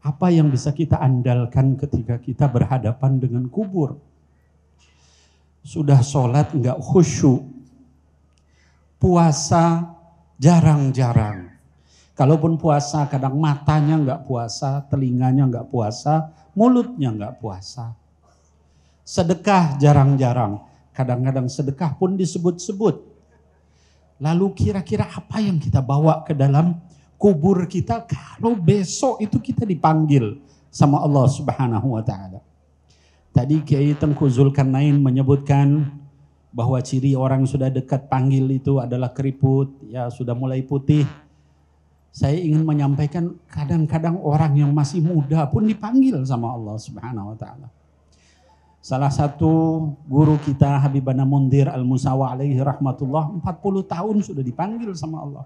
apa yang bisa kita andalkan ketika kita berhadapan dengan kubur. Sudah sholat nggak khusyuk, puasa jarang-jarang. Kalaupun puasa kadang matanya nggak puasa, telinganya nggak puasa, mulutnya nggak puasa. Sedekah jarang-jarang, kadang-kadang sedekah pun disebut-sebut. Lalu kira-kira apa yang kita bawa ke dalam kubur kita kalau besok itu kita dipanggil sama Allah Subhanahu wa taala. Tadi Kiai Tengku Zulkarnain menyebutkan bahwa ciri orang sudah dekat panggil itu adalah keriput, ya sudah mulai putih. Saya ingin menyampaikan kadang-kadang orang yang masih muda pun dipanggil sama Allah Subhanahu wa taala. Salah satu guru kita Habibana Mundir Al-Musawa alaihi rahmatullah 40 tahun sudah dipanggil sama Allah.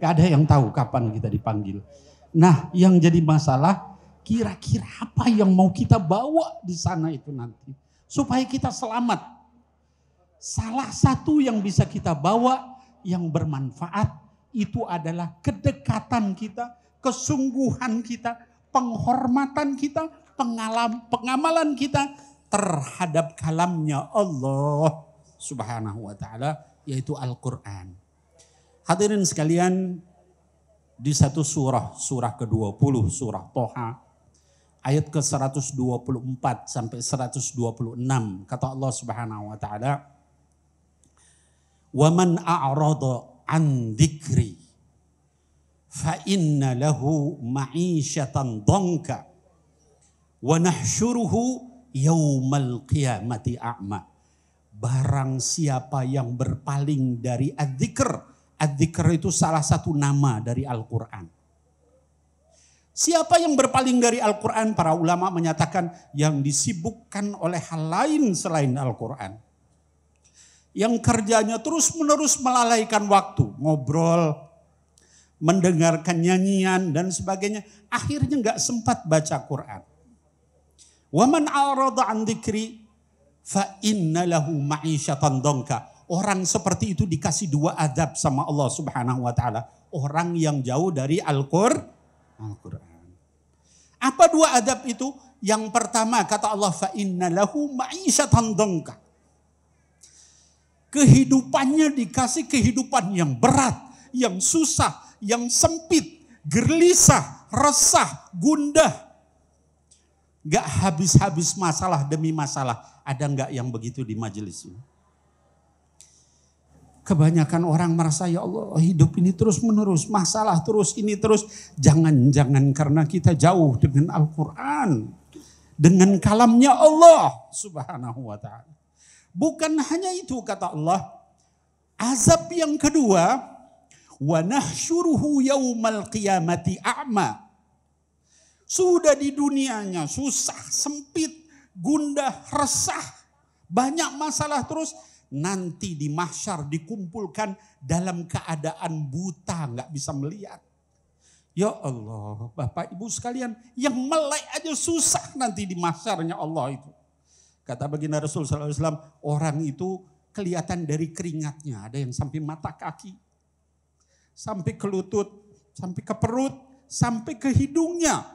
Gak ada yang tahu kapan kita dipanggil. Nah, yang jadi masalah kira-kira apa yang mau kita bawa di sana itu nanti supaya kita selamat. Salah satu yang bisa kita bawa yang bermanfaat itu adalah kedekatan kita, kesungguhan kita, penghormatan kita, pengalam, pengamalan kita terhadap kalamnya Allah Subhanahu wa taala yaitu Al-Qur'an. Hadirin sekalian, di satu surah, surah ke-20, surah Toha, ayat ke-124 sampai 126, kata Allah Subhanahu wa taala, "Wa man a'rada an dzikri fa inna lahu ma'isyatan dhanka wa nahsyuruhu yaumal qiyamati a'ma." Barang siapa yang berpaling dari adzikr, Adzikr itu salah satu nama dari Al-Quran. Siapa yang berpaling dari Al-Quran? Para ulama menyatakan yang disibukkan oleh hal lain selain Al-Quran. Yang kerjanya terus-menerus melalaikan waktu. Ngobrol, mendengarkan nyanyian dan sebagainya. Akhirnya nggak sempat baca Quran. Waman arada an dzikri fa inna lahu ma'isyatan dongka. Orang seperti itu dikasih dua adab sama Allah Subhanahu wa taala. Orang yang jauh dari Al-Qur'an. Apa dua adab itu? Yang pertama kata Allah fa inna lahu Kehidupannya dikasih kehidupan yang berat, yang susah, yang sempit, gelisah, resah, gundah. Gak habis-habis masalah demi masalah. Ada nggak yang begitu di majelis ini? Kebanyakan orang merasa ya Allah hidup ini terus menerus, masalah terus ini terus. Jangan-jangan karena kita jauh dengan Al-Quran. Dengan kalamnya Allah subhanahu wa ta'ala. Bukan hanya itu kata Allah. Azab yang kedua. وَنَحْشُرُهُ يَوْمَ الْقِيَامَةِ a'ma. Sudah di dunianya susah, sempit, gundah, resah. Banyak masalah terus nanti di mahsyar dikumpulkan dalam keadaan buta, nggak bisa melihat. Ya Allah, Bapak Ibu sekalian, yang melek aja susah nanti di mahsyarnya Allah itu. Kata baginda Rasul SAW, orang itu kelihatan dari keringatnya. Ada yang sampai mata kaki, sampai ke lutut, sampai ke perut, sampai ke hidungnya.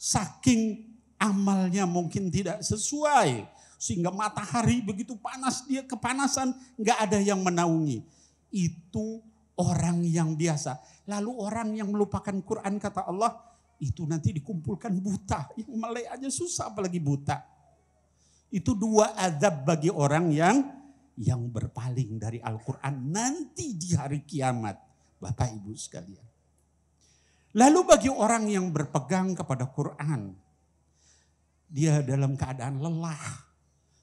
Saking amalnya mungkin tidak sesuai sehingga matahari begitu panas dia kepanasan nggak ada yang menaungi. Itu orang yang biasa. Lalu orang yang melupakan Quran kata Allah itu nanti dikumpulkan buta. Yang melek aja susah apalagi buta. Itu dua azab bagi orang yang yang berpaling dari Al-Quran nanti di hari kiamat. Bapak Ibu sekalian. Lalu bagi orang yang berpegang kepada Quran. Dia dalam keadaan lelah.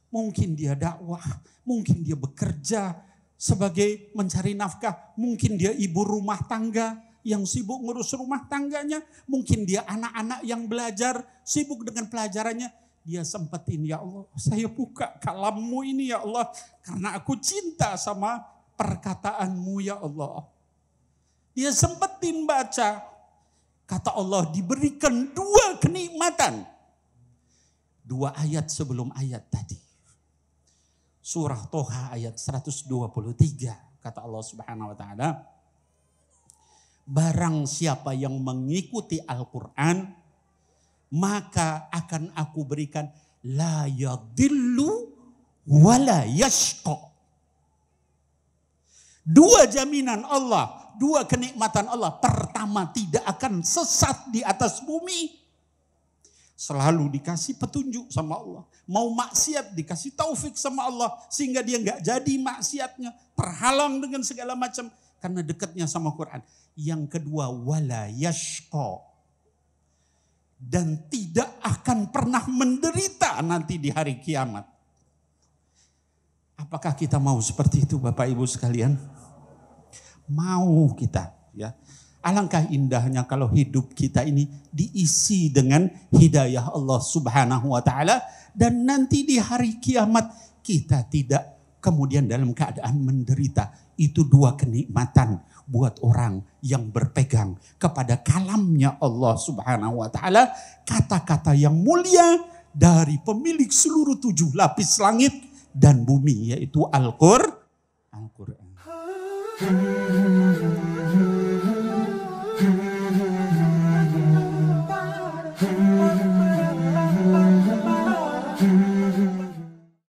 Mungkin dia dakwah, mungkin dia bekerja sebagai mencari nafkah, mungkin dia ibu rumah tangga yang sibuk ngurus rumah tangganya, mungkin dia anak-anak yang belajar, sibuk dengan pelajarannya. Dia sempetin, ya Allah, saya buka kalammu ini ya Allah, karena aku cinta sama perkataanmu ya Allah. Dia sempetin baca, kata Allah diberikan dua kenikmatan. Dua ayat sebelum ayat tadi surah Toha ayat 123 kata Allah Subhanahu wa taala barang siapa yang mengikuti Al-Qur'an maka akan aku berikan la yadillu wala yashqa dua jaminan Allah dua kenikmatan Allah pertama tidak akan sesat di atas bumi Selalu dikasih petunjuk sama Allah. Mau maksiat dikasih taufik sama Allah. Sehingga dia nggak jadi maksiatnya. Terhalang dengan segala macam. Karena dekatnya sama Quran. Yang kedua, wala yashqa. Dan tidak akan pernah menderita nanti di hari kiamat. Apakah kita mau seperti itu Bapak Ibu sekalian? Mau kita ya. Alangkah indahnya kalau hidup kita ini diisi dengan hidayah Allah Subhanahu wa taala dan nanti di hari kiamat kita tidak kemudian dalam keadaan menderita. Itu dua kenikmatan buat orang yang berpegang kepada kalamnya Allah Subhanahu wa taala, kata-kata yang mulia dari pemilik seluruh tujuh lapis langit dan bumi yaitu Al-Qur'an. Al-Qur'an.